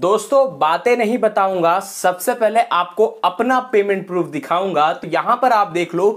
दोस्तों बातें नहीं बताऊंगा सबसे पहले आपको अपना पेमेंट प्रूफ दिखाऊंगा तो यहां पर आप देख लो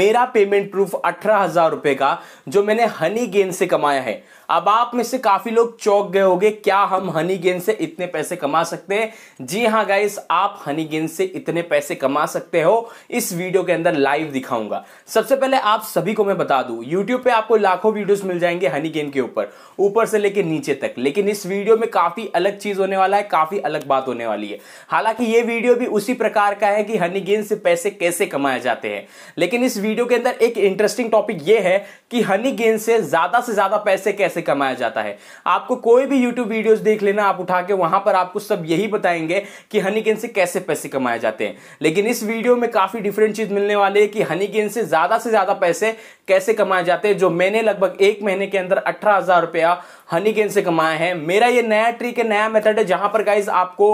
मेरा पेमेंट प्रूफ अठारह हजार रुपए का जो मैंने हनी गेंद से कमाया है अब आप में से काफी लोग चौक गए होंगे क्या हम हनी गेंद से इतने पैसे कमा सकते हैं जी हाँ गाइस आप हनी गेंद से इतने पैसे कमा सकते हो इस वीडियो के अंदर लाइव दिखाऊंगा सबसे पहले आप सभी को मैं बता दू यूट्यूब पे आपको लाखों वीडियोस मिल जाएंगे हनी गेंद के ऊपर ऊपर से लेकर नीचे तक लेकिन इस वीडियो में काफी अलग चीज होने वाला है काफी अलग बात होने वाली है हालांकि ये वीडियो भी उसी प्रकार का है कि हनी गेन से पैसे कैसे कमाए जाते हैं लेकिन इस वीडियो के अंदर एक इंटरेस्टिंग टॉपिक ये है कि हनी गेन से ज्यादा से ज्यादा पैसे कैसे कमाया जाता है आपको कोई भी यूट्यूब वीडियो देख लेना आप उठा के वहां पर आपको सब यही बताएंगे कि हनी गेन से कैसे पैसे कमाए जाते हैं लेकिन इस वीडियो में काफी डिफरेंट चीज मिलने वाली है कि हनी गेन से ज्यादा से ज्यादा पैसे कैसे कमाए जाते हैं जो मैंने लगभग एक महीने के अंदर अठारह हजार रुपया हनी गेन से कमाया है मेरा ये नया ट्रिक है नया मेथड है जहां पर गाइज आपको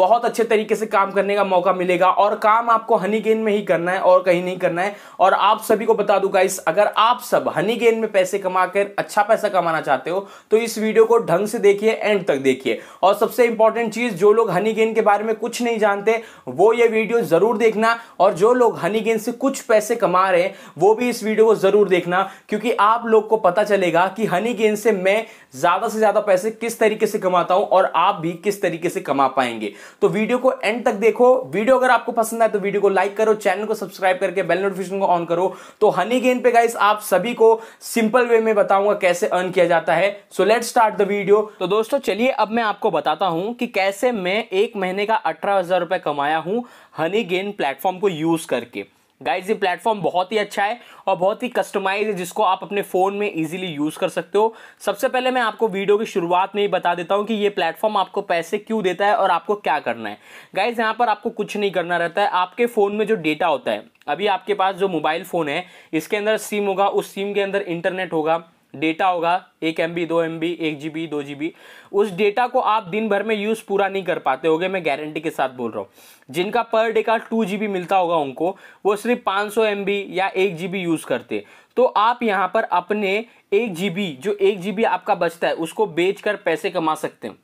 बहुत अच्छे तरीके से काम करने का मौका मिलेगा और काम आपको हनी गेन में ही करना है और कहीं नहीं करना है और आप सभी को बता दू गाइज अगर आप सब हनी गेन में पैसे कमा कर अच्छा पैसा कमाना चाहते हो तो इस वीडियो को ढंग से देखिए एंड तक देखिए और सबसे इंपॉर्टेंट चीज जो लोग हनी गेन के बारे में कुछ नहीं जानते वो ये वीडियो जरूर देखना और जो लोग हनी गेन से कुछ पैसे कमा रहे हैं वो भी इस वीडियो को जरूर जरूर देखना क्योंकि आप लोग को पता चलेगा कि हनी गेन से मैं ज्यादा से ज्यादा पैसे किस तरीके से कमाता हूं और आप भी किस तरीके से कमा पाएंगे तो वीडियो को एंड तक देखो वीडियो अगर आपको पसंद आए तो वीडियो को लाइक करो चैनल को सब्सक्राइब करके बेल नोटिफिकेशन को ऑन करो तो हनी गेन पे गाइस आप सभी को सिंपल वे में बताऊंगा कैसे अर्न किया जाता है so let start the video तो दोस्तों चलिए अब मैं आपको बताता हूं कि कैसे मैं एक महीने का अठारह कमाया हूं हनी गेन प्लेटफॉर्म को यूज करके गाइज ये प्लेटफॉर्म बहुत ही अच्छा है और बहुत ही कस्टमाइज है जिसको आप अपने फ़ोन में इजीली यूज़ कर सकते हो सबसे पहले मैं आपको वीडियो की शुरुआत में ही बता देता हूँ कि ये प्लेटफॉर्म आपको पैसे क्यों देता है और आपको क्या करना है गाइज यहाँ पर आपको कुछ नहीं करना रहता है आपके फ़ोन में जो डेटा होता है अभी आपके पास जो मोबाइल फ़ोन है इसके अंदर सिम होगा उस सिम के अंदर इंटरनेट होगा डेटा होगा एक एम बी दो एम बी एक जी बी दो जी बी उस डेटा को आप दिन भर में यूज़ पूरा नहीं कर पाते होगे मैं गारंटी के साथ बोल रहा हूँ जिनका पर डे का टू जी बी मिलता होगा उनको वो सिर्फ पाँच सौ एम बी या एक जी बी यूज़ करते तो आप यहाँ पर अपने एक जी बी जो एक जी बी आपका बचता है उसको बेच कर पैसे कमा सकते हैं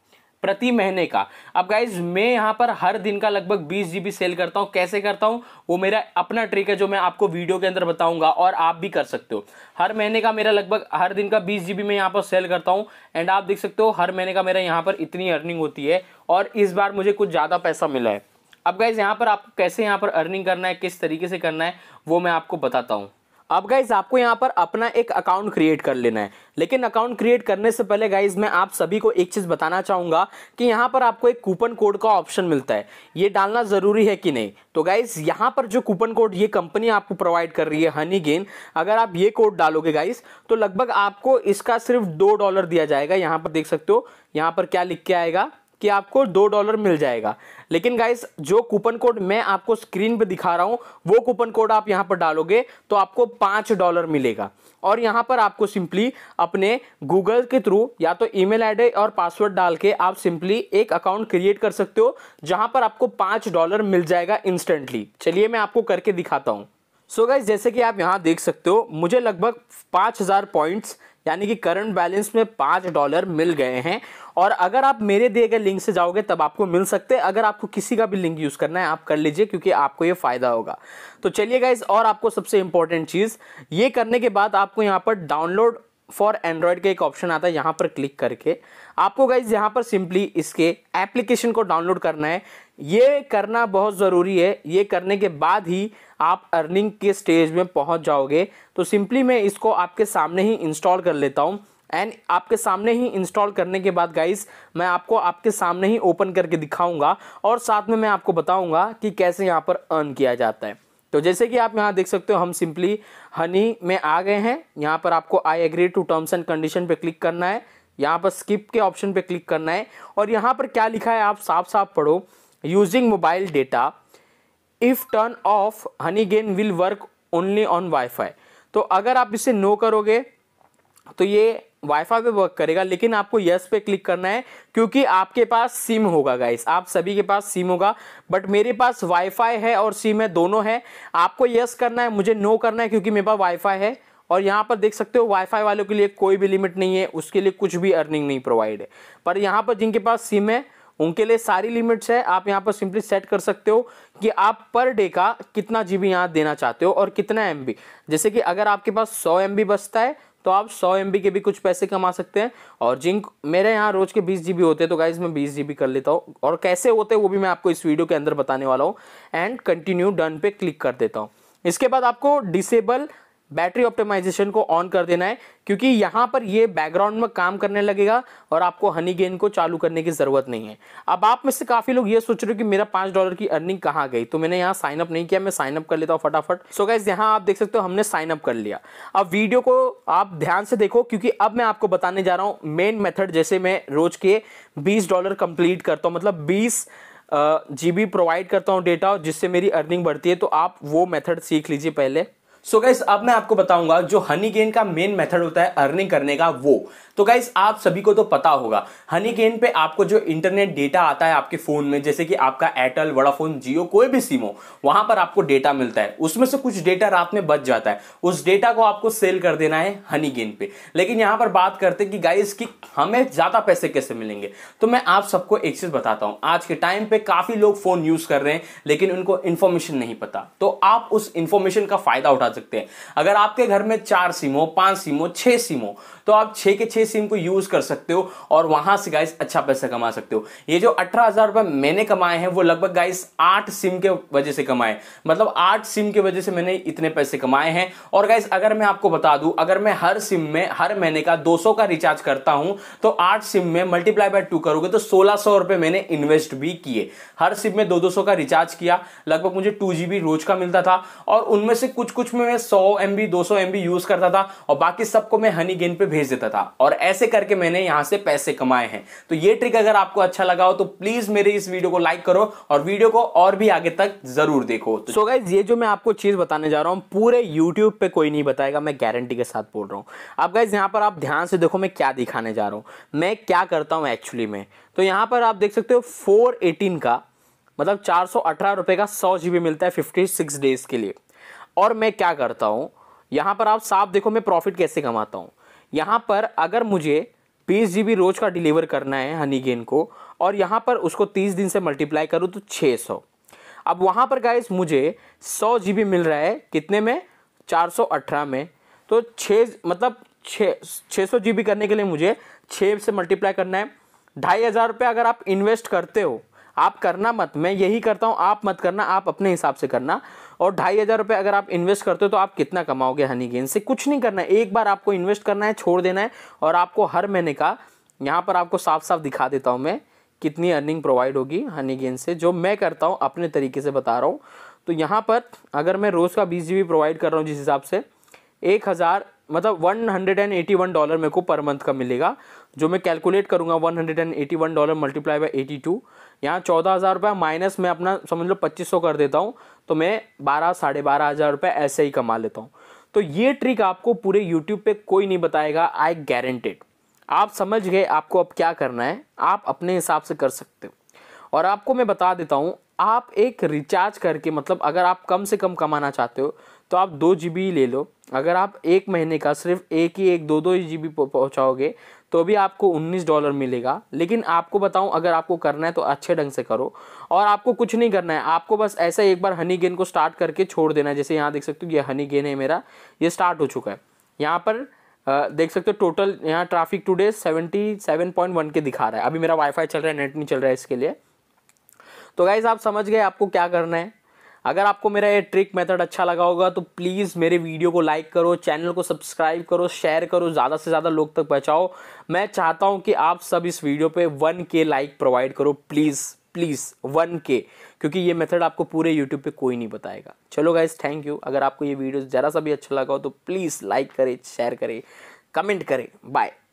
प्रति महीने का अब गाइज मैं यहाँ पर हर दिन का लगभग बीस जी सेल करता हूँ कैसे करता हूँ वो मेरा अपना ट्रिक है जो मैं आपको वीडियो के अंदर बताऊँगा और आप भी कर सकते हो हर महीने का मेरा लगभग हर दिन का बीस जी मैं यहाँ पर सेल करता हूँ एंड आप देख सकते हो हर महीने का मेरा यहाँ पर इतनी अर्निंग होती है और इस बार मुझे कुछ ज़्यादा पैसा मिला है अब गाइज़ यहाँ पर आपको कैसे यहाँ पर अर्निंग करना है किस तरीके से करना है वो मैं आपको बताता हूँ अब गाइज आपको यहाँ पर अपना एक अकाउंट क्रिएट कर लेना है लेकिन अकाउंट क्रिएट करने से पहले गाइज मैं आप सभी को एक चीज़ बताना चाहूँगा कि यहाँ पर आपको एक कूपन कोड का ऑप्शन मिलता है ये डालना ज़रूरी है कि नहीं तो गाइज यहाँ पर जो कूपन कोड ये कंपनी आपको प्रोवाइड कर रही है हनी गेन अगर आप ये कोड डालोगे गाइज तो लगभग आपको इसका सिर्फ दो डॉलर दिया जाएगा यहाँ पर देख सकते हो यहाँ पर क्या लिख के आएगा कि आपको दो डॉलर मिल जाएगा लेकिन गाइस जो कूपन कोड मैं आपको स्क्रीन पे दिखा रहा हूँ वो कूपन कोड आप यहाँ पर डालोगे तो आपको पाँच डॉलर मिलेगा और यहाँ पर आपको सिंपली अपने गूगल के थ्रू या तो ईमेल आईडी और पासवर्ड डाल के आप सिंपली एक अकाउंट क्रिएट कर सकते हो जहाँ पर आपको पाँच डॉलर मिल जाएगा इंस्टेंटली चलिए मैं आपको करके दिखाता हूँ सो so गाइज जैसे कि आप यहाँ देख सकते हो मुझे लगभग पाँच हज़ार पॉइंट्स यानी कि करंट बैलेंस में पाँच डॉलर मिल गए हैं और अगर आप मेरे दिए गए लिंक से जाओगे तब आपको मिल सकते हैं अगर आपको किसी का भी लिंक यूज़ करना है आप कर लीजिए क्योंकि आपको ये फ़ायदा होगा तो चलिए गाइज और आपको सबसे इंपॉर्टेंट चीज़ ये करने के बाद आपको यहाँ पर डाउनलोड फॉर एंड्रॉयड का एक ऑप्शन आता है यहाँ पर क्लिक करके आपको गाइज यहाँ पर सिंपली इसके एप्लीकेशन को डाउनलोड करना है ये करना बहुत ज़रूरी है ये करने के बाद ही आप अर्निंग के स्टेज में पहुँच जाओगे तो सिंपली मैं इसको आपके सामने ही इंस्टॉल कर लेता हूँ एंड आपके सामने ही इंस्टॉल करने के बाद गाइस मैं आपको आपके सामने ही ओपन करके दिखाऊंगा और साथ में मैं आपको बताऊंगा कि कैसे यहाँ पर अर्न किया जाता है तो जैसे कि आप यहाँ देख सकते हो हम सिंपली हनी में आ गए हैं यहाँ पर आपको I agree to terms and condition पे क्लिक करना है यहाँ पर स्किप के ऑप्शन पे क्लिक करना है और यहाँ पर क्या लिखा है आप साफ साफ पढ़ो using mobile data if turn off Honeygain will work only on WiFi तो अगर आप इसे नो करोगे तो ये वाईफाई पे वर्क करेगा लेकिन आपको यस पे क्लिक करना है क्योंकि आपके पास सिम होगा गाइस आप सभी के पास सिम होगा बट मेरे पास वाईफाई है और सिम है दोनों है आपको यस करना है मुझे नो करना है क्योंकि मेरे पास वाईफाई है और यहाँ पर देख सकते हो वाईफाई वालों के लिए कोई भी लिमिट नहीं है उसके लिए कुछ भी अर्निंग नहीं प्रोवाइड है पर यहाँ पर जिनके पास सिम है उनके लिए सारी लिमिट्स है आप यहाँ पर सिंपली सेट कर सकते हो कि आप पर डे का कितना जी बी यहाँ देना चाहते हो और कितना एम जैसे कि अगर आपके पास सौ एम बचता है तो आप 100 एम के भी कुछ पैसे कमा सकते हैं और जिंक मेरे यहाँ रोज के 20 जी होते हैं तो गाइज मैं 20 जी कर लेता हूँ और कैसे होते हैं वो भी मैं आपको इस वीडियो के अंदर बताने वाला हूँ एंड कंटिन्यू डन पे क्लिक कर देता हूँ इसके बाद आपको डिसेबल बैटरी ऑप्टिमाइजेशन को ऑन कर देना है क्योंकि यहाँ पर ये बैकग्राउंड में काम करने लगेगा और आपको हनी गेन को चालू करने की ज़रूरत नहीं है अब आप में से काफ़ी लोग ये सोच रहे हो कि मेरा पाँच डॉलर की अर्निंग कहाँ गई तो मैंने यहाँ साइनअप नहीं किया मैं साइनअप कर लेता हूँ फटाफट सो गैस यहाँ आप देख सकते हो हमने साइनअप कर लिया अब वीडियो को आप ध्यान से देखो क्योंकि अब मैं आपको बताने जा रहा हूँ मेन मेथड जैसे मैं रोज के बीस डॉलर कंप्लीट करता हूँ मतलब बीस जी बी प्रोवाइड करता हूँ डेटा जिससे मेरी अर्निंग बढ़ती है तो आप वो मेथड सीख लीजिए पहले सो गाइस अब मैं आपको बताऊंगा जो हनी गेन का मेन मेथड होता है अर्निंग करने का वो तो गाइस आप सभी को तो पता होगा हनी गेन पे आपको जो इंटरनेट डेटा आता है आपके फोन में जैसे कि आपका एयरटेल वोडाफोन जियो कोई भी सिम हो वहां पर आपको डेटा मिलता है उसमें से कुछ डेटा रात में बच जाता है उस डेटा को आपको सेल कर देना है हनी गेन पे लेकिन यहां पर बात करते कि गाइस की हमें ज्यादा पैसे कैसे मिलेंगे तो मैं आप सबको एक चीज बताता हूं आज के टाइम पे काफी लोग फोन यूज कर रहे हैं लेकिन उनको इन्फॉर्मेशन नहीं पता तो आप उस इंफॉर्मेशन का फायदा उठा सकते हैं अगर आपके घर में चार सिम हो पांच सिम हो छह सिम हो तो आप छे के छह सिम को यूज़ कर सकते हो और वहां से गाइस अच्छा पैसा कमा सकते हो ये जो अठारह हज़ार रुपए मैंने कमाए हैं वो लगभग गाइस आठ सिम के वजह से कमाए मतलब आठ सिम के वजह से मैंने इतने पैसे कमाए हैं और गाइस अगर मैं आपको बता दू अगर मैं हर सिम में हर महीने का दो का रिचार्ज करता हूं तो आठ सिम में मल्टीप्लाई बाय टू करोगे तो सोलह सौ रुपए मैंने इन्वेस्ट भी किए हर सिम में दो दो सौ का रिचार्ज किया लगभग मुझे टू रोज का मिलता था और उनमें से कुछ कुछ में सौ एम बी दो सौ एम बी यूज करता था और बाकी सबको मैं हनी गेन पे भेज देता था और ऐसे करके मैंने यहां से पैसे कमाए हैं तो ये ट्रिक अगर आपको अच्छा लगा हो तो प्लीज मेरे इस वीडियो को लाइक करो और वीडियो को और भी आगे तक जरूर देखो तो so guys, ये जो मैं आपको चीज बताने जा रहा हूं पूरे यूट्यूब पे कोई नहीं बताएगा मैं गारंटी के साथ बोल रहा हूं अब गाइज यहां पर आप ध्यान से देखो मैं क्या दिखाने जा रहा हूं मैं क्या करता हूं एक्चुअली में तो यहां पर आप देख सकते हो फोर का मतलब चार का सौ मिलता है फिफ्टी डेज़ के लिए और मैं क्या करता हूँ यहाँ पर आप साफ देखो मैं प्रॉफिट कैसे कमाता हूँ यहाँ पर अगर मुझे बीस जी रोज़ का डिलीवर करना है हनी गेन को और यहाँ पर उसको तीस दिन से मल्टीप्लाई करूँ तो छः सौ अब वहाँ पर गाइस मुझे सौ जी मिल रहा है कितने में चार सौ अठारह में तो छः मतलब छः छः सौ जी करने के लिए मुझे छः से मल्टीप्लाई करना है ढाई हज़ार रुपये अगर आप इन्वेस्ट करते हो आप करना मत मैं यही करता हूँ आप मत करना आप अपने हिसाब से करना और ढाई हज़ार रुपये अगर आप इन्वेस्ट करते हो तो आप कितना कमाओगे हनी गेंद से कुछ नहीं करना है एक बार आपको इन्वेस्ट करना है छोड़ देना है और आपको हर महीने का यहाँ पर आपको साफ साफ दिखा देता हूँ मैं कितनी अर्निंग प्रोवाइड होगी हनी गेंद से जो मैं करता हूँ अपने तरीके से बता रहा हूँ तो यहाँ पर अगर मैं रोज़ का बीस जी प्रोवाइड कर रहा हूँ जिस हिसाब से एक हज़ार मतलब one hundred and eighty one dollar मेरे को पर मंथ का मिलेगा जो मैं कैलकुलेट करूँगा one hundred and eighty one dollar multiply by eighty two यहाँ चौदह हज़ार रुपये माइनस मैं अपना समझ लो पच्चीस सौ कर देता हूँ तो मैं बारह साढ़े बारह हज़ार रुपये ऐसे ही कमा लेता हूँ तो ये ट्रिक आपको पूरे यूट्यूब पे कोई नहीं बताएगा आई गारंटेड आप समझ गए आपको अब क्या करना है आप अपने हिसाब से कर सकते हो और आपको मैं बता देता हूँ आप एक रिचार्ज करके मतलब अगर आप कम से कम कमाना चाहते हो तो आप दो जी बी ले लो अगर आप एक महीने का सिर्फ एक ही एक दो दो जी बी पहुँचाओगे तो भी आपको उन्नीस डॉलर मिलेगा लेकिन आपको बताऊं अगर आपको करना है तो अच्छे ढंग से करो और आपको कुछ नहीं करना है आपको बस ऐसा एक बार हनी गेन को स्टार्ट करके छोड़ देना है जैसे यहाँ देख सकते हो ये हनी गेन है मेरा ये स्टार्ट हो चुका है यहाँ पर देख सकते हो टोटल यहाँ traffic today seventy seven point one के दिखा रहा है अभी मेरा वाईफाई चल रहा है नेट नहीं चल रहा है इसके लिए तो गाइज़ आप समझ गए आपको क्या करना है अगर आपको मेरा ये ट्रिक मेथड अच्छा लगा होगा तो प्लीज़ मेरे वीडियो को लाइक करो चैनल को सब्सक्राइब करो शेयर करो ज़्यादा से ज़्यादा लोग तक पहुँचाओ मैं चाहता हूँ कि आप सब इस वीडियो पे वन के लाइक प्रोवाइड करो प्लीज़ प्लीज़ वन के क्योंकि ये मेथड आपको पूरे यूट्यूब पे कोई नहीं बताएगा चलो गाइज थैंक यू अगर आपको ये वीडियो ज़रा सा भी अच्छा लगा हो तो प्लीज़ लाइक करें शेयर करें कमेंट करें बाय